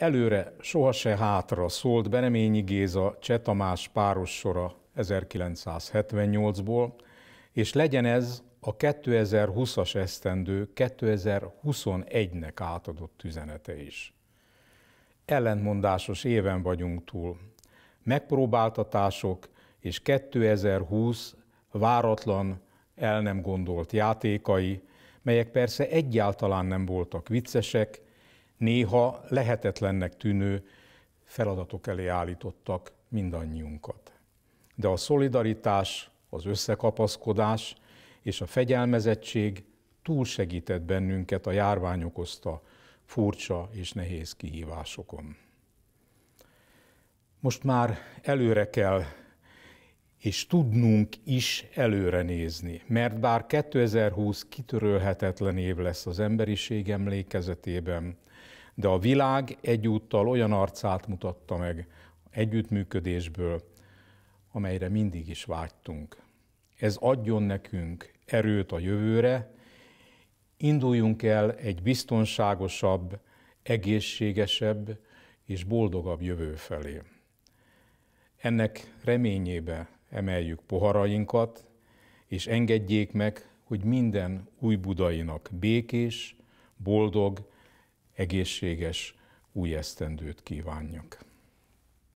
Előre, sohasem hátra szólt Bereményi Géza Csetamás páros sora 1978-ból, és legyen ez a 2020-as esztendő 2021-nek átadott üzenete is. Ellentmondásos éven vagyunk túl. Megpróbáltatások és 2020 váratlan, el nem gondolt játékai, melyek persze egyáltalán nem voltak viccesek, néha lehetetlennek tűnő feladatok elé állítottak mindannyiunkat. De a szolidaritás, az összekapaszkodás és a fegyelmezettség túlsegített bennünket a járvány okozta furcsa és nehéz kihívásokon. Most már előre kell és tudnunk is előre nézni. Mert bár 2020 kitörölhetetlen év lesz az emberiség emlékezetében, de a világ egyúttal olyan arcát mutatta meg együttműködésből, amelyre mindig is vágytunk. Ez adjon nekünk erőt a jövőre, induljunk el egy biztonságosabb, egészségesebb és boldogabb jövő felé. Ennek reményébe emeljük poharainkat, és engedjék meg, hogy minden új budainak békés, boldog, egészséges új esztendőt kívánjak.